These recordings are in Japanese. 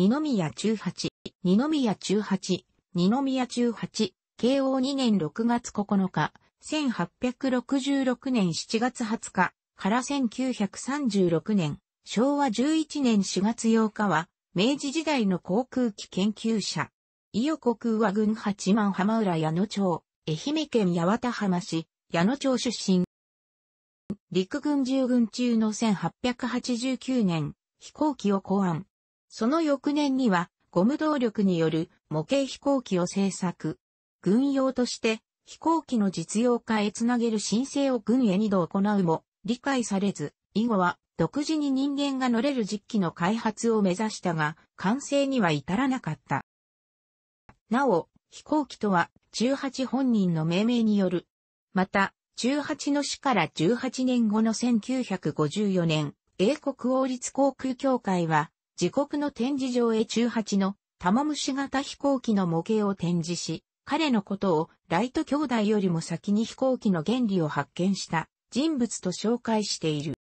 二宮中八、二宮中八、二宮中八、慶応2年6月9日、1866年7月20日から1936年、昭和11年4月8日は、明治時代の航空機研究者。伊予航空和軍八幡浜浦矢野町、愛媛県八幡浜市、矢野町出身。陸軍従軍中の1889年、飛行機を考案、その翌年には、ゴム動力による模型飛行機を製作。軍用として飛行機の実用化へつなげる申請を軍へ二度行うも理解されず、以後は独自に人間が乗れる実機の開発を目指したが、完成には至らなかった。なお、飛行機とは18本人の命名による。また、18の死から18年後の1954年、英国王立航空協会は自国の展示場へ中8の玉虫型飛行機の模型を展示し、彼のことをライト兄弟よりも先に飛行機の原理を発見した人物と紹介している。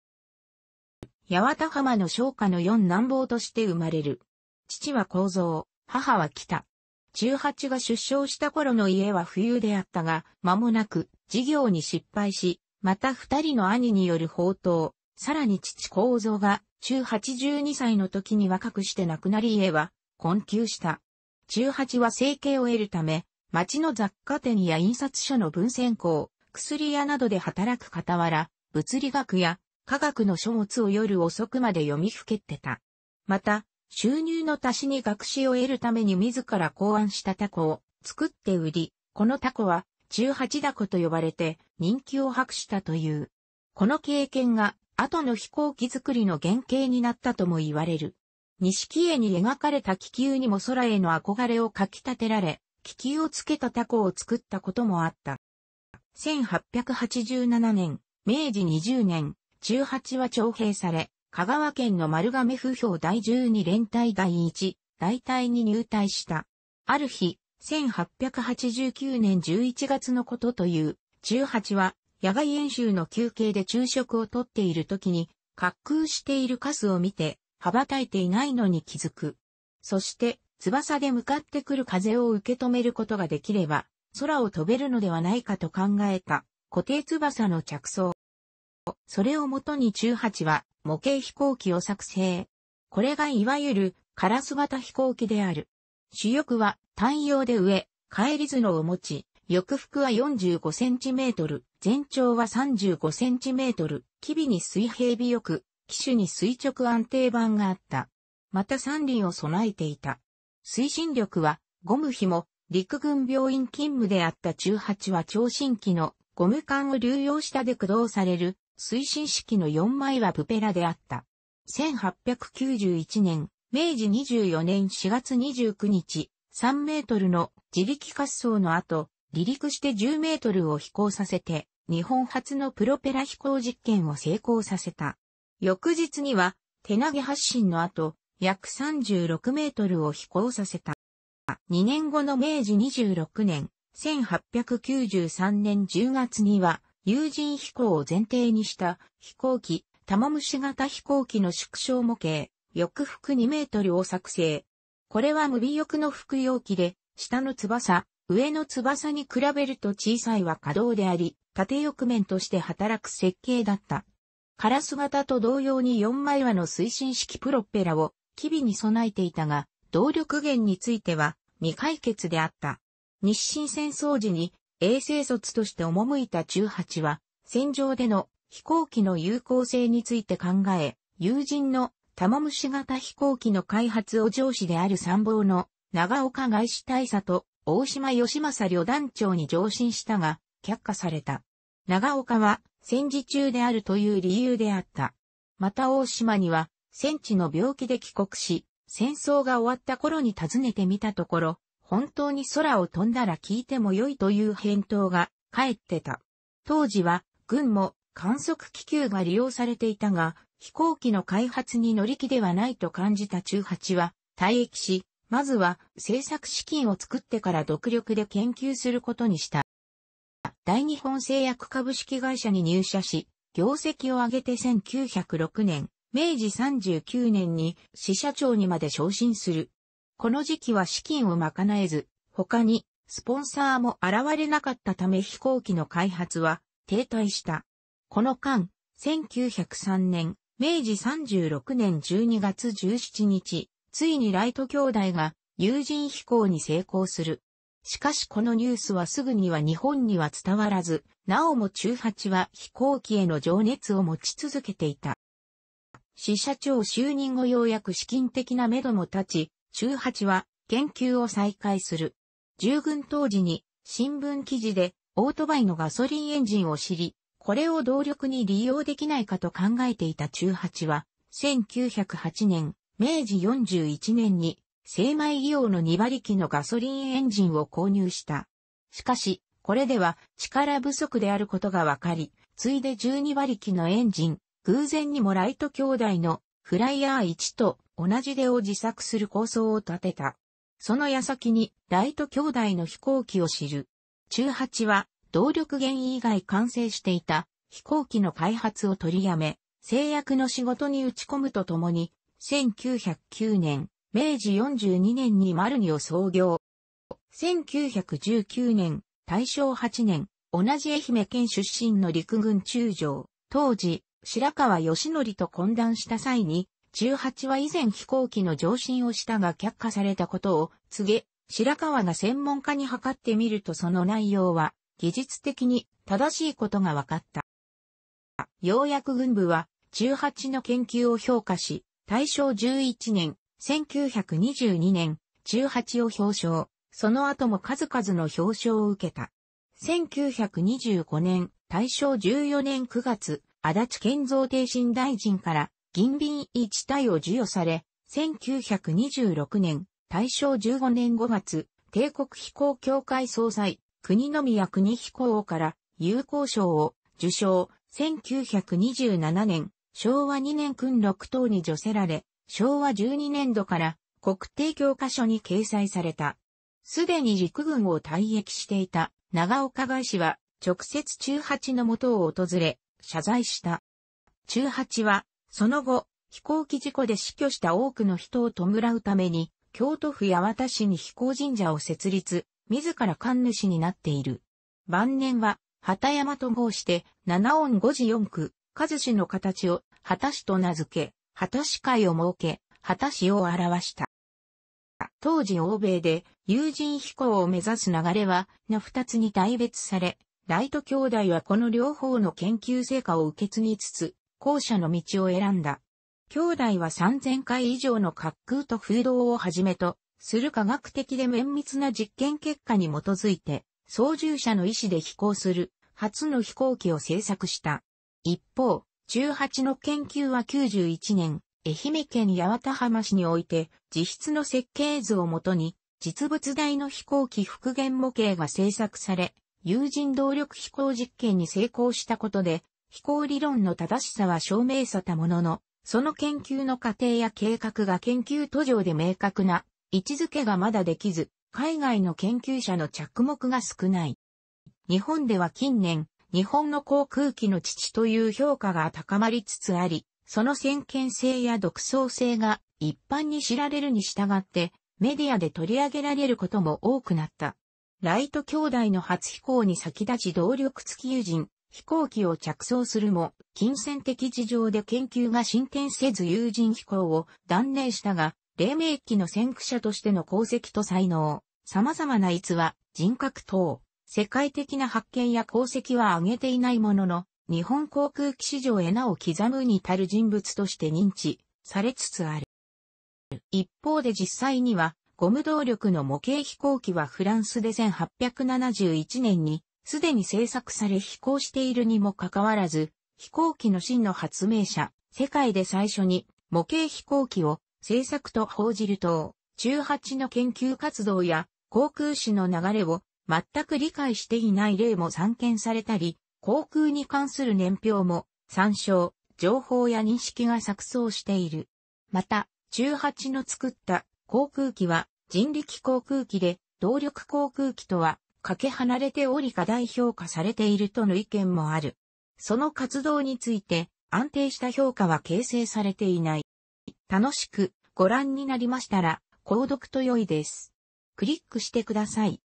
八幡浜の商家の四男坊として生まれる。父は構造、母は北。中八が出生した頃の家は冬であったが、間もなく事業に失敗し、また二人の兄による宝刀、さらに父構造が中82歳の時に若くして亡くなり家は困窮した。中8は生計を得るため、町の雑貨店や印刷所の文線工、薬屋などで働く傍ら、物理学や科学の書物を夜遅くまで読みふけってた。また、収入の足しに学士を得るために自ら考案したタコを作って売り、このタコは中8ダコと呼ばれて人気を博したという。この経験が後の飛行機作りの原型になったとも言われる。錦絵に描かれた気球にも空への憧れをかき立てられ、気球をつけたタコを作ったこともあった。1887年、明治20年、18は徴兵され、香川県の丸亀風評第12連隊第1、大隊に入隊した。ある日、1889年11月のことという、18は野外演習の休憩で昼食をとっている時に、滑空しているカスを見て、羽ばたいていないのに気づく。そして、翼で向かってくる風を受け止めることができれば、空を飛べるのではないかと考えた、固定翼の着想。それをもとに中八は、模型飛行機を作成。これがいわゆる、カラス型飛行機である。主翼は、太陽で上、帰り頭脳を持ち、翼幅は45センチメートル、全長は35センチメートル、機尾に水平尾翼、機種に垂直安定板があった。また三輪を備えていた。推進力は、ゴム紐、陸軍病院勤務であった中八は聴診器のゴム管を流用したで駆動される推進式の4枚はプペラであった。1891年、明治24年4月29日、3メートルの自力滑走の後、離陸して10メートルを飛行させて、日本初のプロペラ飛行実験を成功させた。翌日には、手投げ発進の後、約36メートルを飛行させた。2年後の明治26年、1893年10月には、有人飛行を前提にした飛行機、玉虫型飛行機の縮小模型、翼服2メートルを作成。これは無尾翼の服用機で、下の翼、上の翼に比べると小さいは可動であり、縦翼面として働く設計だった。カラス型と同様に4枚輪の推進式プロペラを機微に備えていたが、動力源については未解決であった。日清戦争時に衛星卒として赴いた18は、戦場での飛行機の有効性について考え、友人の玉虫型飛行機の開発を上司である参謀の長岡外資大佐と大島義政旅団長に上申したが、却下された。長岡は戦時中であるという理由であった。また大島には、戦地の病気で帰国し、戦争が終わった頃に訪ねてみたところ、本当に空を飛んだら聞いても良いという返答が返ってた。当時は、軍も観測気球が利用されていたが、飛行機の開発に乗り気ではないと感じた中八は、退役し、まずは制作資金を作ってから独力で研究することにした。大日本製薬株式会社に入社し、業績を上げて1906年、明治39年に支社長にまで昇進する。この時期は資金を賄えず、他にスポンサーも現れなかったため飛行機の開発は停滞した。この間、1903年、明治36年12月17日、ついにライト兄弟が友人飛行に成功する。しかしこのニュースはすぐには日本には伝わらず、なおも中八は飛行機への情熱を持ち続けていた。市社長就任後ようやく資金的な目処も立ち、中八は研究を再開する。従軍当時に新聞記事でオートバイのガソリンエンジンを知り、これを動力に利用できないかと考えていた中八は、1908年明治41年に精米技用の2馬力のガソリンエンジンを購入した。しかし、これでは力不足であることが分かり、ついで12馬力のエンジン、偶然にもライト兄弟のフライヤー1と同じでを自作する構想を立てた。その矢先にライト兄弟の飛行機を知る。中8は動力源以外完成していた飛行機の開発を取りやめ、製薬の仕事に打ち込むとともに1909年、明治42年に丸ニを創業。1919年、大正8年、同じ愛媛県出身の陸軍中将、当時、白川義則と懇談した際に、18は以前飛行機の上進をしたが却下されたことを告げ、白川が専門家に測ってみるとその内容は、技術的に正しいことが分かった。ようやく軍部は、18の研究を評価し、大正11年、1922年、18を表彰、その後も数々の表彰を受けた。1925年、大正14年9月、足立健造帝新大臣から銀瓶一体を授与され、1926年、大正15年5月、帝国飛行協会総裁、国宮国飛行から友好賞を受賞、1927年、昭和2年訓6等に除せられ、昭和12年度から国定教科書に掲載された。すでに陸軍を退役していた長岡外氏は直接中八の元を訪れ、謝罪した。中八は、その後、飛行機事故で死去した多くの人を弔うために、京都府八幡市に飛行神社を設立、自ら官主になっている。晩年は、畑山と号して、七音五時四句、数氏の形を果たしと名付け、果たし会を設け、果たしを表した。当時欧米で友人飛行を目指す流れは、の二つに大別され、ライト兄弟はこの両方の研究成果を受け継ぎつつ、後者の道を選んだ。兄弟は3000回以上の滑空と風洞をはじめと、する科学的で綿密な実験結果に基づいて、操縦者の意思で飛行する、初の飛行機を製作した。一方、18の研究は91年、愛媛県八幡浜市において、自筆の設計図をもとに、実物大の飛行機復元模型が制作され、有人動力飛行実験に成功したことで、飛行理論の正しさは証明さたものの、その研究の過程や計画が研究途上で明確な位置づけがまだできず、海外の研究者の着目が少ない。日本では近年、日本の航空機の父という評価が高まりつつあり、その先見性や独創性が一般に知られるに従って、メディアで取り上げられることも多くなった。ライト兄弟の初飛行に先立ち動力付き友人、飛行機を着想するも、金銭的事情で研究が進展せず友人飛行を断念したが、黎明期の先駆者としての功績と才能、様々な逸話、人格等、世界的な発見や功績は挙げていないものの、日本航空機史上へ名を刻むに足る人物として認知されつつある。一方で実際には、ゴム動力の模型飛行機はフランスで1871年にすでに製作され飛行しているにもかかわらず、飛行機の真の発明者、世界で最初に模型飛行機を製作と報じると、中八の研究活動や航空史の流れを全く理解していない例も散見されたり、航空に関する年表も参照、情報や認識が錯綜している。また、中8の作った航空機は人力航空機で動力航空機とはかけ離れており課題評価されているとの意見もある。その活動について安定した評価は形成されていない。楽しくご覧になりましたら、購読と良いです。クリックしてください。